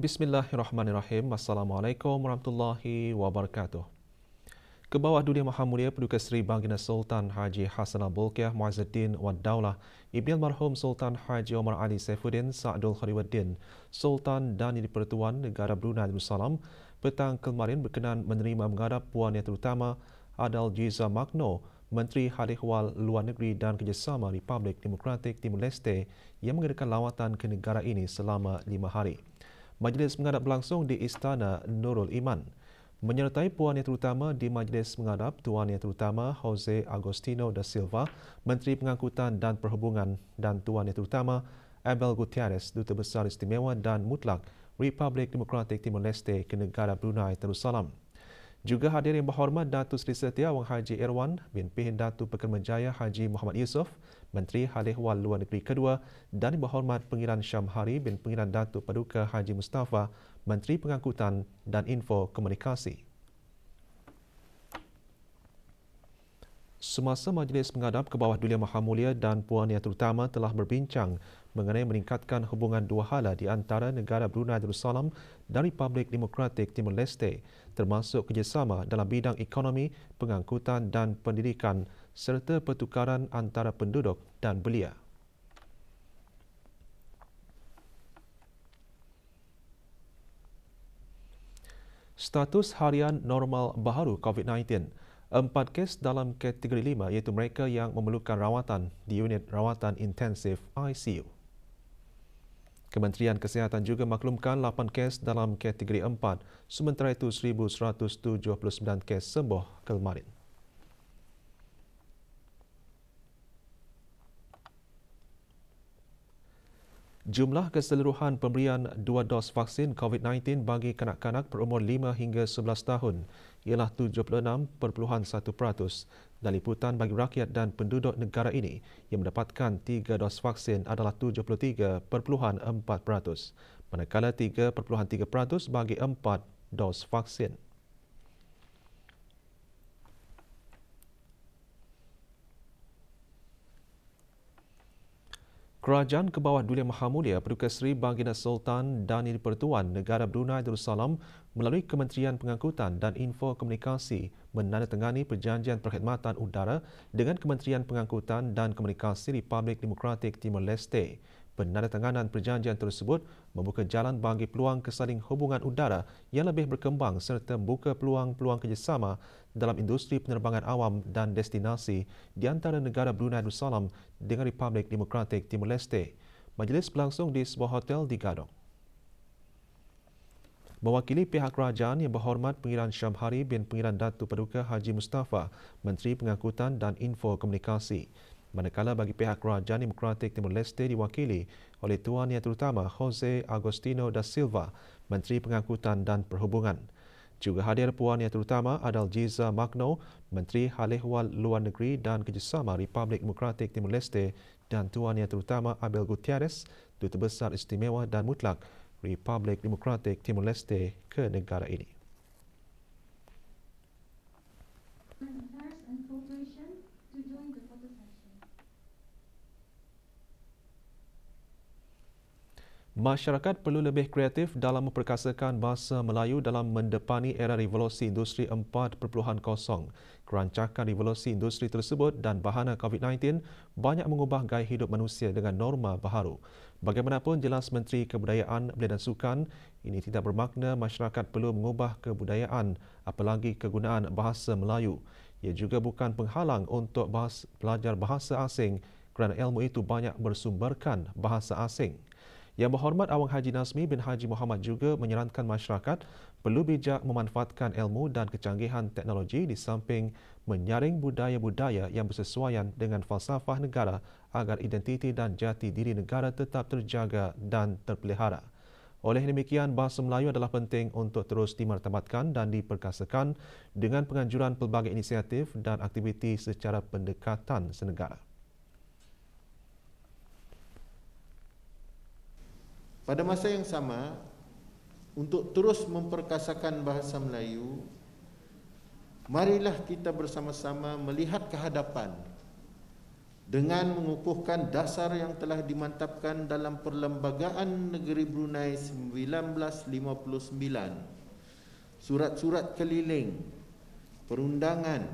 Bismillahirrahmanirrahim. Assalamualaikum warahmatullahi wabarakatuh. Kebawah dunia Maha Mulia Perduka Seri Bangkina Sultan Haji Hassan Al-Bulkiah Muazzaddin Wad Daulah, Ibn al Sultan Haji Omar Ali Saifuddin Sa'adul Khariwaddin, Sultan dan Yeri Pertuan Negara Brunei Darussalam, petang kemarin berkenan menerima mengadap Puan yang terutama Adal Jiza Magno, Menteri Hal Ehwal Luar Negeri dan Kerjasama Republik Demokratik Timur Leste yang mengadakan lawatan ke negara ini selama lima hari. Majlis Mengadap berlangsung di Istana Nurul Iman. Menyertai Puan Yang Terutama di Majlis Mengadap, Tuan Yang Terutama Jose Agostino da Silva, Menteri Pengangkutan dan Perhubungan dan Tuan Yang Terutama Abel Gutierrez, Duta Besar Istimewa dan Mutlak Republik Demokratik Timur Leste ke negara Brunei Darussalam. Juga hadir yang berhormat Datuk Seri Setia Wang Haji Irwan bin Pin Datuk Pekan Menjaya Haji Muhammad Yusof, Menteri Hal Ehwal Luar Negeri Kedua dan yang berhormat Pengiran Syamhari bin Pengiran Datuk Paduka Haji Mustafa, Menteri Pengangkutan dan Info Komunikasi. Semasa majlis mengadap ke bawah Dulia Maha Mulia dan Puan Yang Terutama telah berbincang mengenai meningkatkan hubungan dua hala di antara negara Brunei Darussalam dan Republik Demokratik Timur Leste termasuk kerjasama dalam bidang ekonomi, pengangkutan dan pendidikan serta pertukaran antara penduduk dan belia. Status harian normal baharu COVID-19. Empat kes dalam kategori lima iaitu mereka yang memerlukan rawatan di unit rawatan intensif ICU. Kementerian Kesihatan juga maklumkan 8 kes dalam kategori 4, sementara itu 1,179 kes sembuh kemarin. Jumlah keseluruhan pemberian dua dos vaksin COVID-19 bagi kanak-kanak berumur 5 hingga 11 tahun ialah 76.1% dan liputan bagi rakyat dan penduduk negara ini yang mendapatkan tiga dos vaksin adalah 73.4% manakala 3.3% bagi empat dos vaksin. Kerajaan kebawah bawah Duli Maha Mulia Perduka Seri Baginda Sultan dan Ibu Pertuan Negara Brunei Darussalam melalui Kementerian Pengangkutan dan Info Komunikasi menandatangani perjanjian perkhidmatan udara dengan Kementerian Pengangkutan dan Komunikasi Republik Demokratik Timor Leste. Penandatanganan perjanjian tersebut membuka jalan bagi peluang kesaling hubungan udara yang lebih berkembang serta membuka peluang-peluang kerjasama dalam industri penerbangan awam dan destinasi di antara negara Brunei Darussalam dengan Republik Demokratik Timur Leste. Majlis berlangsung di sebuah hotel di Gadong. Mewakili pihak kerajaan yang berhormat Pengiran Syamhari bin Pengiran Datu Paduka Haji Mustafa, Menteri Pengangkutan dan Info Komunikasi. Manakala bagi pihak Kerajaan Demokratik Timur Leste diwakili oleh Tuan Yang Terutama Jose Agostino da Silva, Menteri Pengangkutan dan Perhubungan. Juga hadir Puan Yang Terutama Adal Jiza Magno, Menteri Hal Ehwal Luar Negeri dan Kerjasama Republik Demokratik Timur Leste dan Tuan Yang Terutama Abel Gutierrez, Duta Besar Istimewa dan Mutlak Republik Demokratik Timur Leste ke negara ini. Masyarakat perlu lebih kreatif dalam memperkasakan bahasa Melayu dalam mendepani era revolusi industri 4.0. Kerancakan revolusi industri tersebut dan bahana COVID-19 banyak mengubah gaya hidup manusia dengan norma baharu. Bagaimanapun jelas Menteri Kebudayaan, Belia dan Sukan, ini tidak bermakna masyarakat perlu mengubah kebudayaan apalagi kegunaan bahasa Melayu. Ia juga bukan penghalang untuk bahas, belajar bahasa asing kerana ilmu itu banyak bersumberkan bahasa asing. Yang berhormat Awang Haji Nasmi bin Haji Muhammad juga menyarankan masyarakat perlu bijak memanfaatkan ilmu dan kecanggihan teknologi di samping menyaring budaya-budaya yang bersesuaian dengan falsafah negara agar identiti dan jati diri negara tetap terjaga dan terpelihara. Oleh demikian, bahasa Melayu adalah penting untuk terus dimartabatkan dan diperkasakan dengan penganjuran pelbagai inisiatif dan aktiviti secara pendekatan senegara. Pada masa yang sama untuk terus memperkasakan bahasa Melayu marilah kita bersama-sama melihat kehadapan dengan mengukuhkan dasar yang telah dimantapkan dalam Perlembagaan Negeri Brunei 1959 surat-surat keliling perundangan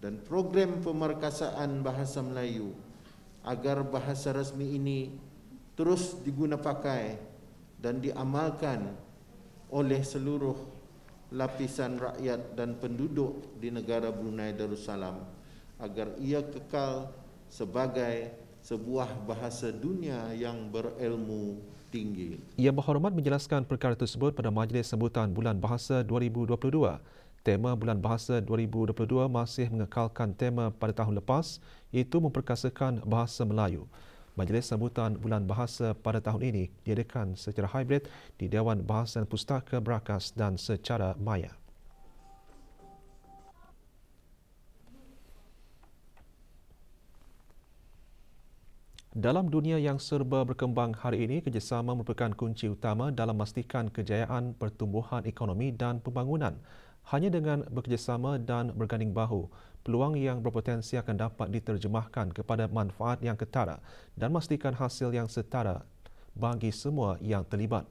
dan program pemerkasaan bahasa Melayu agar bahasa rasmi ini terus diguna pakai dan diamalkan oleh seluruh lapisan rakyat dan penduduk di negara Brunei Darussalam agar ia kekal sebagai sebuah bahasa dunia yang berilmu tinggi. Ia berhormat menjelaskan perkara tersebut pada Majlis Sebutan Bulan Bahasa 2022. Tema Bulan Bahasa 2022 masih mengekalkan tema pada tahun lepas iaitu memperkasakan bahasa Melayu. Majlis Sambutan Bulan Bahasa pada tahun ini diadakan secara hybrid di Dewan Bahasa dan Pustaka Berakas dan secara maya. Dalam dunia yang serba berkembang hari ini, kerjasama merupakan kunci utama dalam memastikan kejayaan pertumbuhan ekonomi dan pembangunan. Hanya dengan bekerjasama dan berganding bahu, peluang yang berpotensi akan dapat diterjemahkan kepada manfaat yang ketara dan memastikan hasil yang setara bagi semua yang terlibat.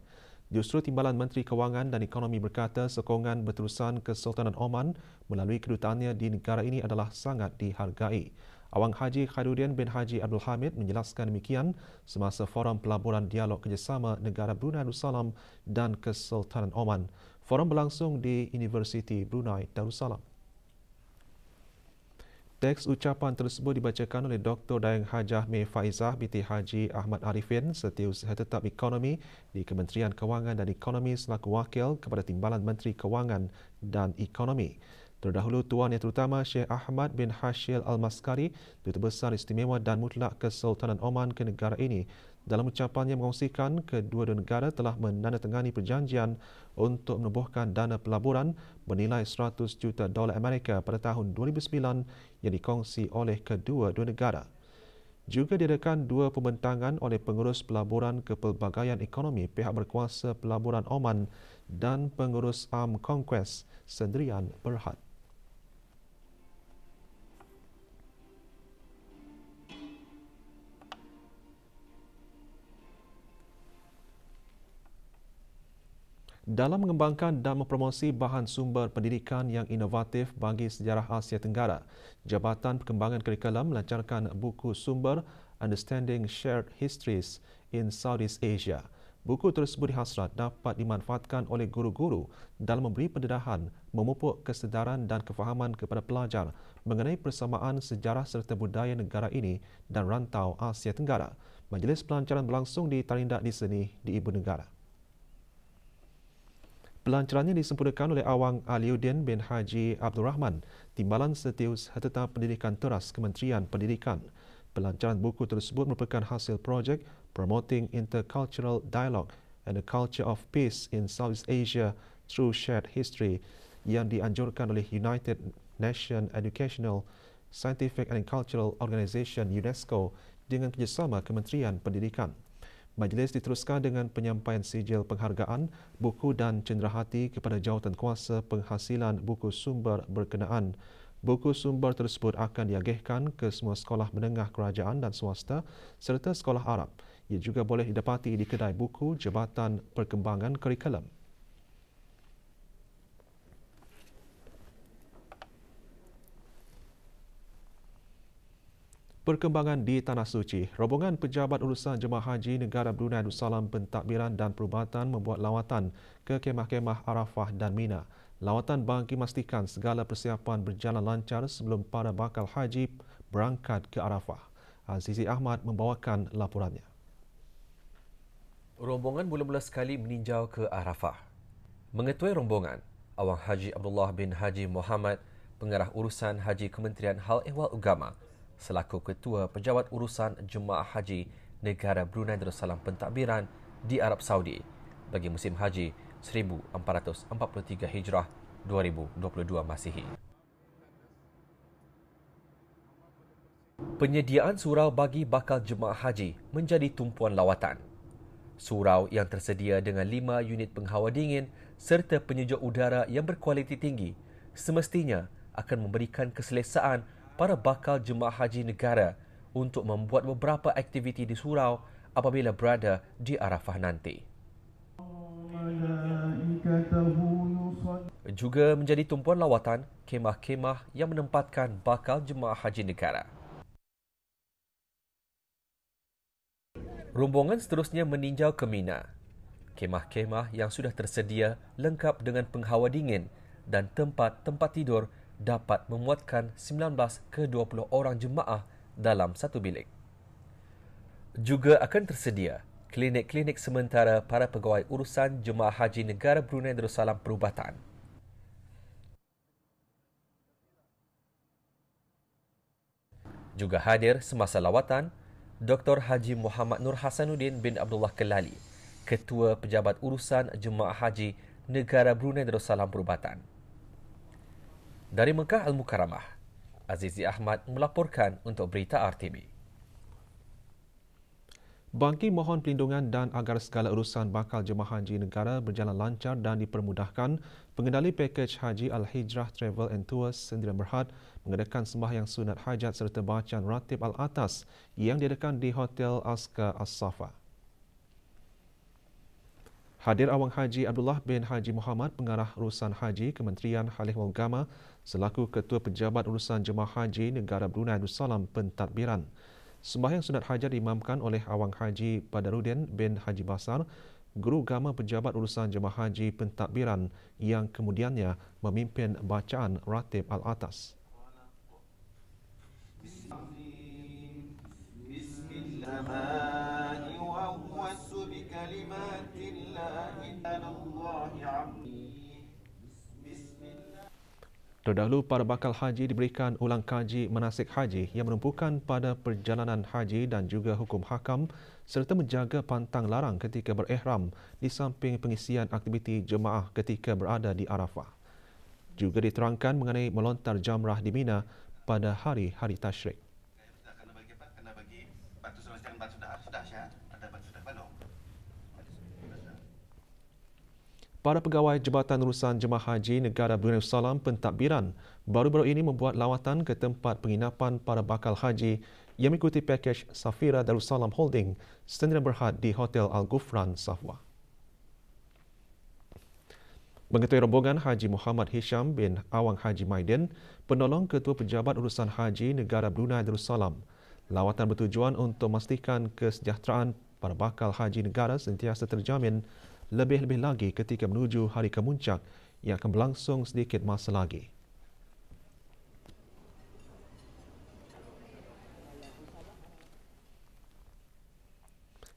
Justru Timbalan Menteri Kewangan dan Ekonomi berkata sokongan berterusan Kesultanan Oman melalui kedutaannya di negara ini adalah sangat dihargai. Awang Haji Khairuddin bin Haji Abdul Hamid menjelaskan demikian semasa Forum Pelaburan Dialog Kerjasama Negara Brunei Darussalam dan Kesultanan Oman. Forum berlangsung di University Brunei Darussalam. Teks ucapan tersebut dibacakan oleh Dr. Dayang Hajah Mei Faizah binti Haji Ahmad Arifin Setiausaha Tetap Ekonomi di Kementerian Kewangan dan Ekonomi selaku wakil kepada Timbalan Menteri Kewangan dan Ekonomi. Terdahulu Tuan Yang Terutama Syekh Ahmad bin Hashil Al-Maskari, Duta Besar Istimewa dan Mutlak Kesultanan Oman ke negara ini dalam ucapannya mengongsikan, kedua-dua negara telah menandatangani perjanjian untuk menubuhkan dana pelaburan bernilai 100 juta dolar Amerika pada tahun 2009 yang dikongsi oleh kedua-dua negara. Juga diadakan dua pembentangan oleh pengurus pelaburan kepelbagaian ekonomi pihak berkuasa pelaburan Oman dan pengurus Am Conquest sendirian Berhad. dalam mengembangkan dan mempromosi bahan sumber pendidikan yang inovatif bagi sejarah Asia Tenggara. Jabatan Perkembangan Kurikulum melancarkan buku sumber Understanding Shared Histories in Southeast Asia. Buku tersebut dihasrat dapat dimanfaatkan oleh guru-guru dalam memberi pendedahan, memupuk kesedaran dan kefahaman kepada pelajar mengenai persamaan sejarah serta budaya negara ini dan rantau Asia Tenggara. Majlis pelancaran berlangsung di Tarindak di sini di Ibu Negara. Pelancarannya disempurnakan oleh Awang Aliuddin bin Haji Abdul Rahman, Timbalan Setius Harta Pendidikan Teras Kementerian Pendidikan. Pelancaran buku tersebut merupakan hasil projek Promoting Intercultural Dialogue and a Culture of Peace in Southeast Asia Through Shared History yang dianjurkan oleh United Nations Educational, Scientific and Cultural Organization UNESCO dengan kerjasama Kementerian Pendidikan. Majlis diteruskan dengan penyampaian sijil penghargaan, buku dan cenderahati kepada jawatan kuasa penghasilan buku sumber berkenaan. Buku sumber tersebut akan diagihkan ke semua sekolah menengah kerajaan dan swasta serta sekolah Arab. Ia juga boleh didapati di kedai buku Jabatan Perkembangan Kurikulum. Perkembangan di Tanah Suci, rombongan pejabat urusan jemaah haji negara Brunei Darussalam Pentadbiran dan Perubatan membuat lawatan ke kemah-kemah Arafah dan Mina. Lawatan bangki memastikan segala persiapan berjalan lancar sebelum para bakal haji berangkat ke Arafah. Azizi Ahmad membawakan laporannya. Rombongan mula-mula sekali meninjau ke Arafah. Mengetuai rombongan, Awang Haji Abdullah bin Haji Muhammad, Pengarah Urusan Haji Kementerian Hal Ehwal Ugama, selaku ketua pejabat urusan jemaah haji negara Brunei Darussalam pentadbiran di Arab Saudi bagi musim haji 1443 Hijrah 2022 Masihi. Penyediaan surau bagi bakal jemaah haji menjadi tumpuan lawatan. Surau yang tersedia dengan lima unit penghawa dingin serta penyejuk udara yang berkualiti tinggi semestinya akan memberikan keselesaan para bakal jemaah haji negara untuk membuat beberapa aktiviti di surau apabila berada di Arafah nanti. Juga menjadi tumpuan lawatan kemah-kemah yang menempatkan bakal jemaah haji negara. Rombongan seterusnya meninjau ke Mina. Kemah-kemah yang sudah tersedia lengkap dengan penghawa dingin dan tempat-tempat tidur dapat memuatkan 19 ke 20 orang jemaah dalam satu bilik. Juga akan tersedia klinik-klinik sementara para pegawai urusan Jemaah Haji Negara Brunei Darussalam Perubatan. Juga hadir semasa lawatan Dr. Haji Muhammad Nur Hasanuddin bin Abdullah Kelali, Ketua Pejabat Urusan Jemaah Haji Negara Brunei Darussalam Perubatan. Dari Mekah Al-Mukarramah, Azizi Ahmad melaporkan untuk berita RTB. Bangki mohon pelindungan dan agar segala urusan bakal jemaah haji negara berjalan lancar dan dipermudahkan, pengendali pakej haji Al-Hijrah Travel and Tours Sendirian Berhad mengadakan sembah yang sunat hajat serta bacaan ratib al-atas yang diadakan di Hotel Aska As-Safa. as safa Hadir Awang Haji Abdullah bin Haji Muhammad, Pengarah Urusan Haji Kementerian Halih Agama selaku Ketua Pejabat Urusan Jemaah Haji Negara Brunei Darussalam Pentadbiran. Sembahyang sunat hajar diimamkan oleh Awang Haji Badarudin bin Haji Basar, Guru Agama Pejabat Urusan Jemaah Haji Pentadbiran yang kemudiannya memimpin bacaan Ratib Al-Atas. Bismillahirrahmanirrahim. Terdahulu, para bakal haji diberikan ulang kaji manasik haji yang menumpukan pada perjalanan haji dan juga hukum hakam serta menjaga pantang larang ketika berihram di samping pengisian aktiviti jemaah ketika berada di Arafah. Juga diterangkan mengenai melontar jamrah di Mina pada hari-hari Tashrik. para pegawai Jabatan Urusan Jemaah Haji Negara Brunei Darussalam Pentadbiran baru-baru ini membuat lawatan ke tempat penginapan para bakal haji yang mengikuti pakej Safira Darussalam Holding Sendirian Berhad di Hotel Al Gufran Safwa. Mengetuai rombongan Haji Muhammad Hisham bin Awang Haji Maiden, penolong Ketua Pejabat Urusan Haji Negara Brunei Darussalam. Lawatan bertujuan untuk memastikan kesejahteraan para bakal haji negara sentiasa terjamin lebih-lebih lagi ketika menuju hari kemuncak yang akan berlangsung sedikit masa lagi.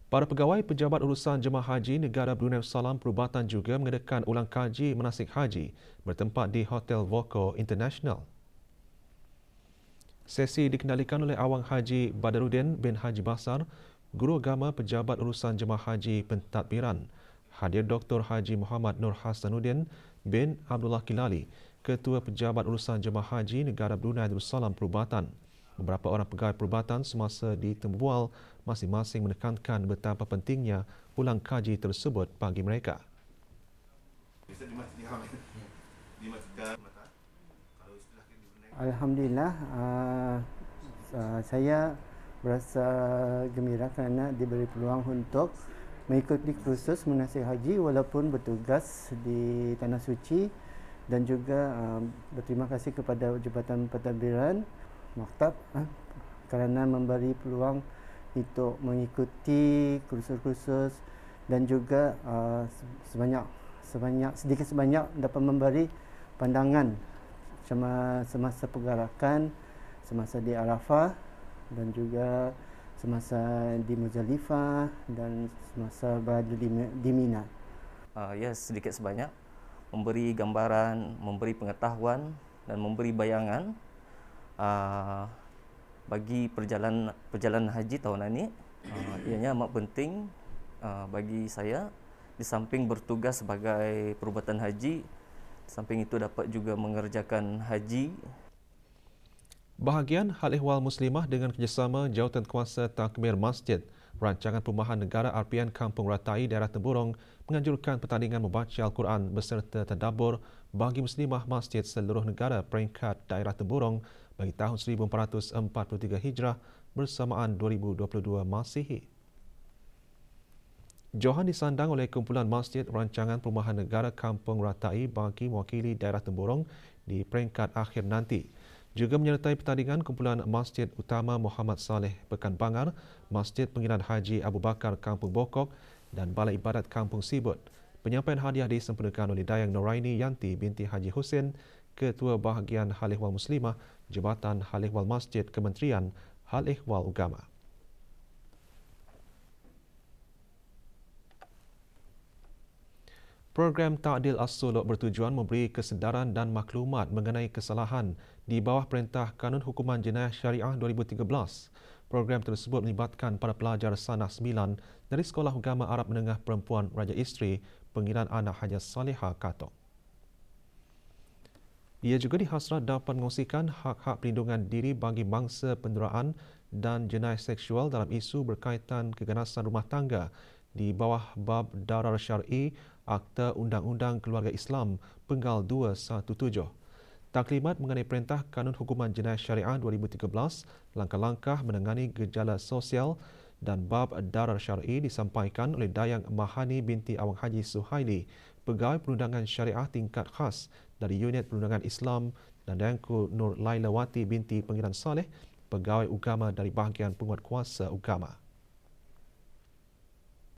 Para pegawai Pejabat Urusan Jemaah Haji Negara Brunei Salam Perubatan juga mengadakan ulang kaji manasik haji bertempat di Hotel Voco International. Sesi dikendalikan oleh Awang Haji Badarudin bin Haji Basar, Guru Agama Pejabat Urusan Jemaah Haji Pentadbiran. Pentadbiran hadir Dr. Haji Muhammad Nur Hasanuddin bin Abdullah Kilali, Ketua Pejabat Urusan Jemaah Haji Negara Brunei Darussalam Perubatan. Beberapa orang pegawai perubatan semasa di Tembual masing-masing menekankan betapa pentingnya pulang kaji tersebut bagi mereka. Alhamdulillah, uh, uh, saya berasa gembira kerana diberi peluang untuk mengikuti kursus menasih haji walaupun bertugas di Tanah Suci dan juga uh, berterima kasih kepada Jabatan Pentadbiran Maktab uh, kerana memberi peluang untuk mengikuti kursus-kursus dan juga uh, sebanyak sebanyak sedikit sebanyak dapat memberi pandangan semasa pergerakan semasa di Arafah dan juga semasa di Muzdalifah dan semasa berada di, di Mina. Uh, ya, sedikit sebanyak memberi gambaran, memberi pengetahuan dan memberi bayangan uh, bagi perjalanan perjalanan haji tahun ini. Uh, ianya amat penting uh, bagi saya di samping bertugas sebagai perubatan haji, di samping itu dapat juga mengerjakan haji Bahagian Hal Ehwal Muslimah dengan kerjasama Jawatan Kuasa Takmir Masjid, Rancangan Perumahan Negara Arpian Kampung Ratai Daerah Temburong menganjurkan pertandingan membaca Al-Quran beserta tadabur bagi muslimah masjid seluruh negara peringkat daerah Temburong bagi tahun 1443 Hijrah bersamaan 2022 Masihi. Johan disandang oleh Kumpulan Masjid Rancangan Perumahan Negara Kampung Ratai bagi mewakili daerah Temburong di peringkat akhir nanti juga menyertai pertandingan kumpulan Masjid Utama Muhammad Saleh Bangar, Masjid Pengiran Haji Abu Bakar Kampung Bokok dan Balai Ibadat Kampung Sibut. Penyampaian hadiah disempurnakan oleh Dayang Noraini Yanti binti Haji Husin, Ketua Bahagian Hal Ehwal Muslimah, Jabatan Hal Ehwal Masjid Kementerian Hal Ehwal Agama. Program Taadil as solok bertujuan memberi kesedaran dan maklumat mengenai kesalahan di bawah Perintah Kanun Hukuman Jenayah Syariah 2013. Program tersebut melibatkan para pelajar Sanah 9 dari Sekolah Agama Arab Menengah Perempuan Raja Isteri Pengiran Anak Haja Saleha Katok. Ia juga dihasrat dapat mengongsikan hak-hak perlindungan diri bagi bangsa penderaan dan jenayah seksual dalam isu berkaitan keganasan rumah tangga di bawah bab darar syar'i Akta Undang-Undang Keluarga Islam Penggal 217. Taklimat mengenai Perintah Kanun Hukuman Jenayah Syariah 2013, langkah-langkah menangani gejala sosial dan bab darar syar'i disampaikan oleh Dayang Mahani binti Awang Haji Suhaili, Pegawai Perundangan Syariah Tingkat Khas dari Unit Perundangan Islam dan Dayangku Nur Lailawati binti Pengiran Saleh, Pegawai Ugama dari Bahagian Penguat Kuasa Ugama.